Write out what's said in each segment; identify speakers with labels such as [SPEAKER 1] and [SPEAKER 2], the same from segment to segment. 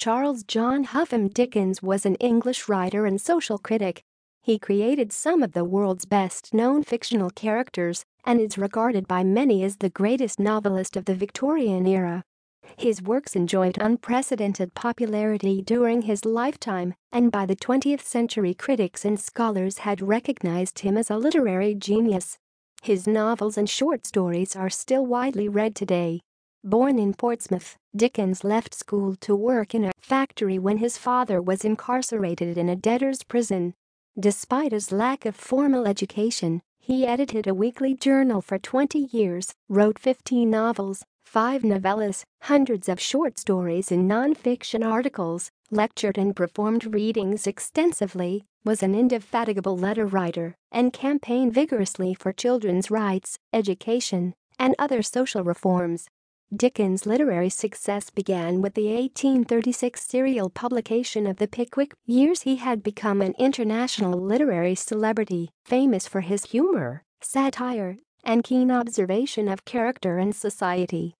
[SPEAKER 1] Charles John Huffam Dickens was an English writer and social critic. He created some of the world's best-known fictional characters and is regarded by many as the greatest novelist of the Victorian era. His works enjoyed unprecedented popularity during his lifetime, and by the 20th century critics and scholars had recognized him as a literary genius. His novels and short stories are still widely read today. Born in Portsmouth, Dickens left school to work in a factory when his father was incarcerated in a debtor's prison. Despite his lack of formal education, he edited a weekly journal for 20 years, wrote 15 novels, five novellas, hundreds of short stories and non-fiction articles, lectured and performed readings extensively, was an indefatigable letter writer, and campaigned vigorously for children's rights, education, and other social reforms. Dickens' literary success began with the 1836 serial publication of the Pickwick Years he had become an international literary celebrity, famous for his humor, satire, and keen observation of character and society.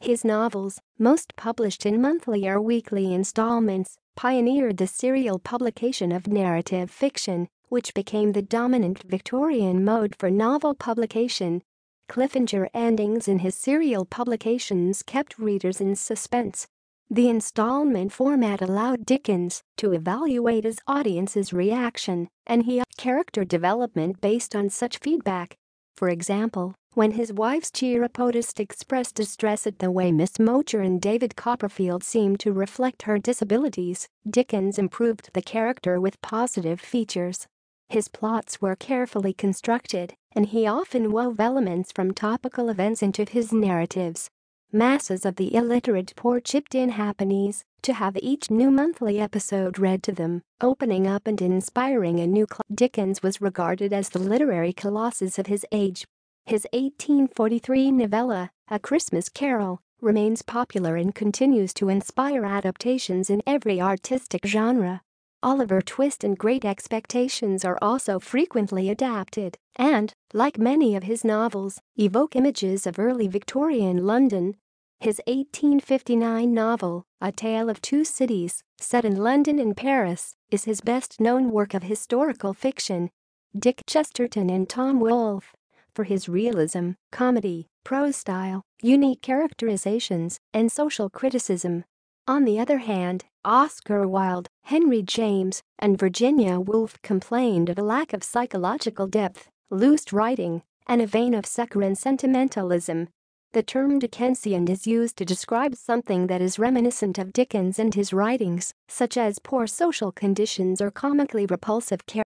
[SPEAKER 1] His novels, most published in monthly or weekly installments, pioneered the serial publication of narrative fiction, which became the dominant Victorian mode for novel publication Cliffinger endings in his serial publications kept readers in suspense. The installment format allowed Dickens to evaluate his audience's reaction, and he upped character development based on such feedback. For example, when his wife's chiropodist expressed distress at the way Miss Mocher and David Copperfield seemed to reflect her disabilities, Dickens improved the character with positive features. His plots were carefully constructed, and he often wove elements from topical events into his narratives. Masses of the illiterate poor chipped in Japanese to have each new monthly episode read to them, opening up and inspiring a new class. Dickens was regarded as the literary colossus of his age. His 1843 novella, A Christmas Carol, remains popular and continues to inspire adaptations in every artistic genre. Oliver Twist and Great Expectations are also frequently adapted and, like many of his novels, evoke images of early Victorian London. His 1859 novel, A Tale of Two Cities, set in London and Paris, is his best-known work of historical fiction. Dick Chesterton and Tom Wolfe for his realism, comedy, prose style, unique characterizations, and social criticism on the other hand, Oscar Wilde, Henry James, and Virginia Woolf complained of a lack of psychological depth, loose writing, and a vein of saccharine sentimentalism. The term Dickensian is used to describe something that is reminiscent of Dickens and his writings, such as poor social conditions or comically repulsive characters.